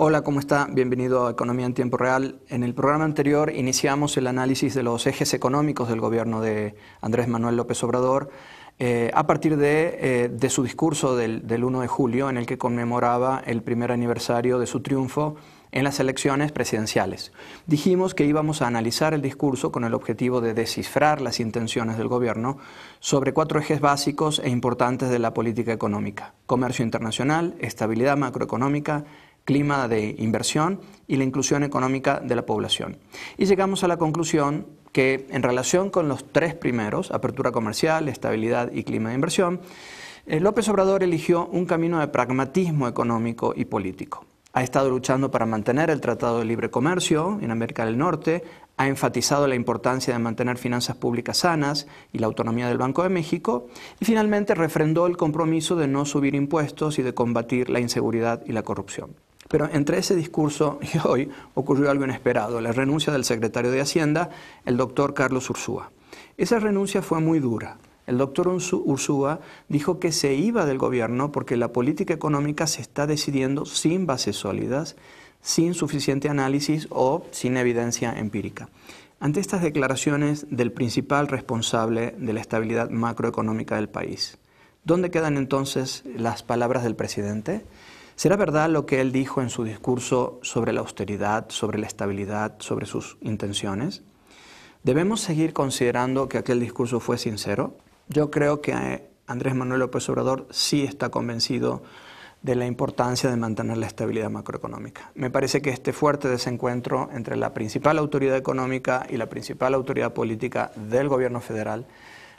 Hola, ¿cómo está? Bienvenido a Economía en Tiempo Real. En el programa anterior iniciamos el análisis de los ejes económicos del gobierno de Andrés Manuel López Obrador eh, a partir eh, de, su discurso del, del 1 de julio en el que conmemoraba el primer aniversario de su triunfo en las elecciones presidenciales. Dijimos que íbamos a analizar el discurso con el objetivo de descifrar las intenciones del gobierno sobre cuatro ejes básicos e importantes de la política económica. Comercio internacional, estabilidad macroeconómica, clima de inversión y la inclusión económica de la población. Y llegamos a la conclusión que en relación con los tres primeros, apertura comercial, estabilidad y clima de inversión, eh, López Obrador eligió un camino de pragmatismo económico y político ha estado luchando para mantener el Tratado de Libre Comercio en América del Norte, ha enfatizado la importancia de mantener finanzas públicas sanas y la autonomía del Banco de México, y finalmente refrendó el compromiso de no subir impuestos y de combatir la inseguridad y la corrupción. Pero entre ese discurso y hoy ocurrió algo inesperado, la renuncia del secretario de Hacienda, el doctor Carlos Ursúa. Esa renuncia fue muy dura, el doctor Ursúa dijo que se iba del gobierno porque la política económica se está decidiendo sin bases sólidas, sin suficiente análisis o sin evidencia empírica. Ante estas declaraciones del principal responsable de la estabilidad macroeconómica del país, ¿dónde quedan entonces las palabras del presidente? ¿Será verdad lo que él dijo en su discurso sobre la austeridad, sobre la estabilidad, sobre sus intenciones? ¿Debemos seguir considerando que aquel discurso fue sincero? Yo creo que eh, Andrés Manuel López Obrador sí está convencido de la importancia de mantener la estabilidad macroeconómica. Me parece que este fuerte desencuentro entre la principal autoridad económica y la principal autoridad política del gobierno federal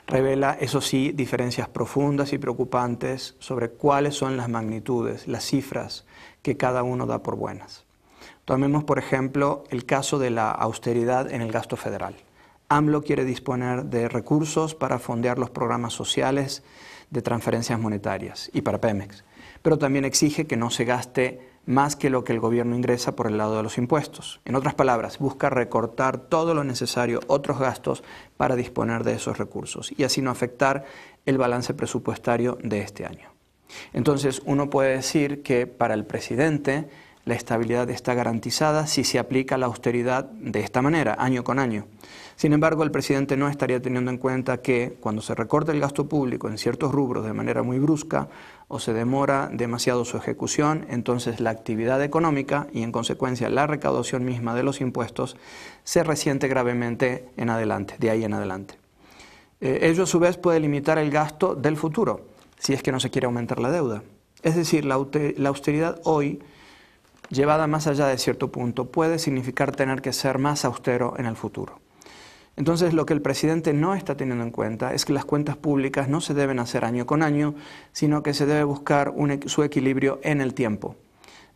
revela, eso sí, diferencias profundas y preocupantes sobre cuáles son las magnitudes, las cifras que cada uno da por buenas. Tomemos, por ejemplo, el caso de la austeridad en el gasto federal. AMLO quiere disponer de recursos para fondear los programas sociales de transferencias monetarias y para Pemex, pero también exige que no se gaste más que lo que el gobierno ingresa por el lado de los impuestos. En otras palabras, busca recortar todo lo necesario, otros gastos, para disponer de esos recursos y así no afectar el balance presupuestario de este año. Entonces, uno puede decir que para el presidente, la estabilidad está garantizada si se aplica la austeridad de esta manera, año con año. Sin embargo, el presidente no estaría teniendo en cuenta que cuando se recorta el gasto público en ciertos rubros de manera muy brusca o se demora demasiado su ejecución, entonces la actividad económica y en consecuencia la recaudación misma de los impuestos se resiente gravemente en adelante, de ahí en adelante. Eh, ello a su vez puede limitar el gasto del futuro, si es que no se quiere aumentar la deuda. Es decir, la austeridad hoy llevada más allá de cierto punto puede significar tener que ser más austero en el futuro. Entonces lo que el presidente no está teniendo en cuenta es que las cuentas públicas no se deben hacer año con año, sino que se debe buscar su equilibrio en el tiempo.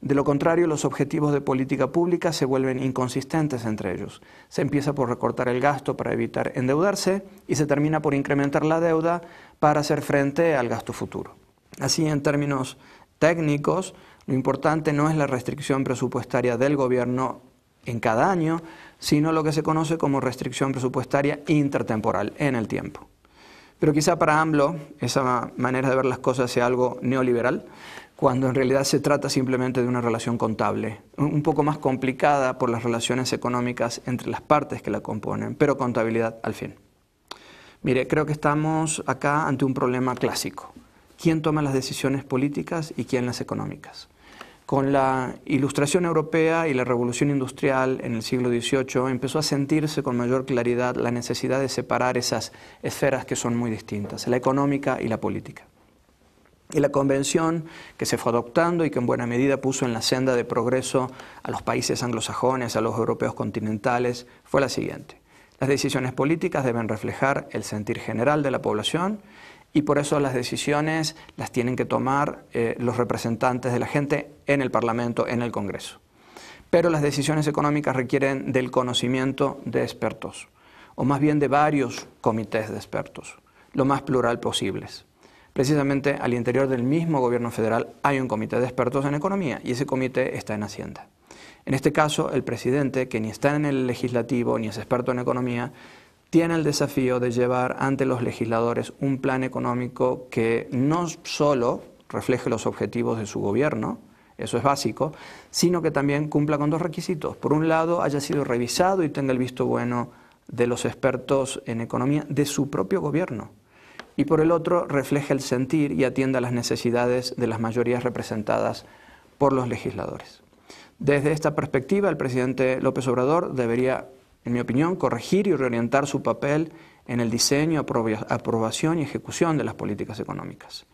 De lo contrario, los objetivos de política pública se vuelven inconsistentes entre ellos. Se empieza por recortar el gasto para evitar endeudarse y se termina por incrementar la deuda para hacer frente al gasto futuro. Así, en términos técnicos, lo importante no es la restricción presupuestaria del gobierno en cada año, sino lo que se conoce como restricción presupuestaria intertemporal en el tiempo. Pero quizá para AMLO esa manera de ver las cosas sea algo neoliberal, cuando en realidad se trata simplemente de una relación contable, un poco más complicada por las relaciones económicas entre las partes que la componen, pero contabilidad al fin. Mire, creo que estamos acá ante un problema clásico. ¿Quién toma las decisiones políticas y quién las económicas? con la ilustración europea y la revolución industrial en el siglo XVIII empezó a sentirse con mayor claridad la necesidad de separar esas esferas que son muy distintas, la económica y la política. Y la convención que se fue adoptando y que en buena medida puso en la senda de progreso a los países anglosajones, a los europeos continentales, fue la siguiente. Las decisiones políticas deben reflejar el sentir general de la población y por eso las decisiones las tienen que tomar eh, los representantes de la gente en el Parlamento, en el Congreso. Pero las decisiones económicas requieren del conocimiento de expertos, o más bien de varios comités de expertos, lo más plural posibles. Precisamente al interior del mismo gobierno federal hay un comité de expertos en economía y ese comité está en Hacienda. En este caso, el presidente, que ni está en el legislativo ni es experto en economía, tiene el desafío de llevar ante los legisladores un plan económico que no solo refleje los objetivos de su gobierno, eso es básico, sino que también cumpla con dos requisitos. Por un lado, haya sido revisado y tenga el visto bueno de los expertos en economía de su propio gobierno. Y por el otro, refleje el sentir y atienda las necesidades de las mayorías representadas por los legisladores. Desde esta perspectiva, el presidente López Obrador debería en mi opinión, corregir y reorientar su papel en el diseño, aprobación y ejecución de las políticas económicas.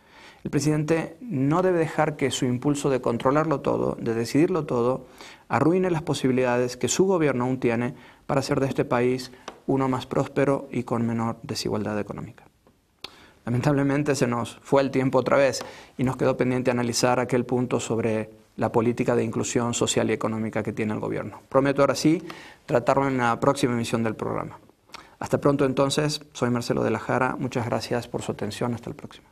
El presidente no debe dejar que su impulso de controlarlo todo, de decidirlo todo, arruine las posibilidades que su gobierno aún tiene para hacer de este país uno más próspero y con menor desigualdad económica. Lamentablemente se nos fue el tiempo otra vez y nos quedó pendiente analizar aquel punto sobre la política de inclusión social y económica que tiene el gobierno. Prometo ahora sí tratarlo en la próxima emisión del programa. Hasta pronto entonces, soy Marcelo de la Jara, muchas gracias por su atención, hasta el próximo.